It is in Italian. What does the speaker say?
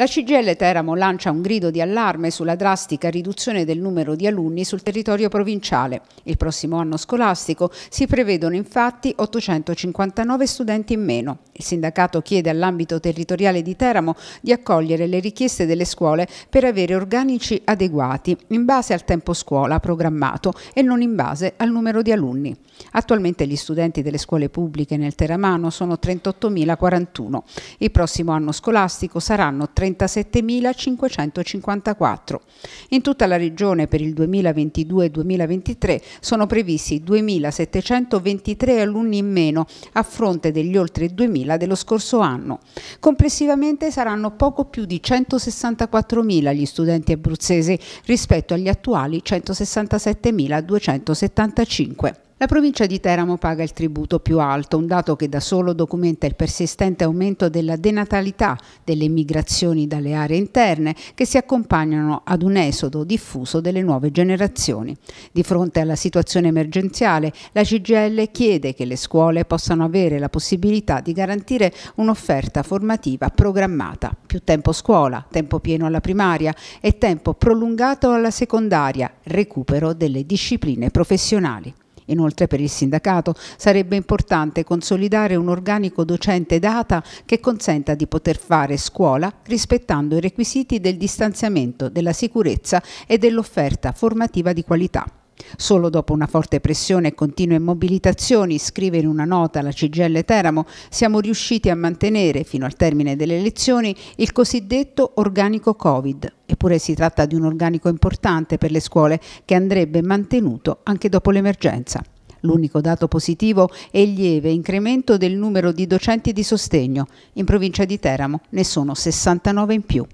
La CGL Teramo lancia un grido di allarme sulla drastica riduzione del numero di alunni sul territorio provinciale. Il prossimo anno scolastico si prevedono infatti 859 studenti in meno. Il sindacato chiede all'ambito territoriale di Teramo di accogliere le richieste delle scuole per avere organici adeguati in base al tempo scuola programmato e non in base al numero di alunni. Attualmente gli studenti delle scuole pubbliche nel Teramano sono 38.041. Il prossimo anno scolastico saranno 38.041. 37.554. In tutta la regione per il 2022-2023 sono previsti 2.723 alunni in meno a fronte degli oltre 2.000 dello scorso anno. Complessivamente saranno poco più di 164.000 gli studenti abruzzesi rispetto agli attuali 167.275. La provincia di Teramo paga il tributo più alto, un dato che da solo documenta il persistente aumento della denatalità delle migrazioni dalle aree interne che si accompagnano ad un esodo diffuso delle nuove generazioni. Di fronte alla situazione emergenziale, la CGL chiede che le scuole possano avere la possibilità di garantire un'offerta formativa programmata, più tempo scuola, tempo pieno alla primaria e tempo prolungato alla secondaria, recupero delle discipline professionali. Inoltre per il sindacato sarebbe importante consolidare un organico docente data che consenta di poter fare scuola rispettando i requisiti del distanziamento, della sicurezza e dell'offerta formativa di qualità. Solo dopo una forte pressione e continue mobilitazioni, scrive in una nota la CGL Teramo, siamo riusciti a mantenere fino al termine delle elezioni il cosiddetto organico Covid. Eppure si tratta di un organico importante per le scuole che andrebbe mantenuto anche dopo l'emergenza. L'unico dato positivo è il lieve incremento del numero di docenti di sostegno. In provincia di Teramo ne sono 69 in più.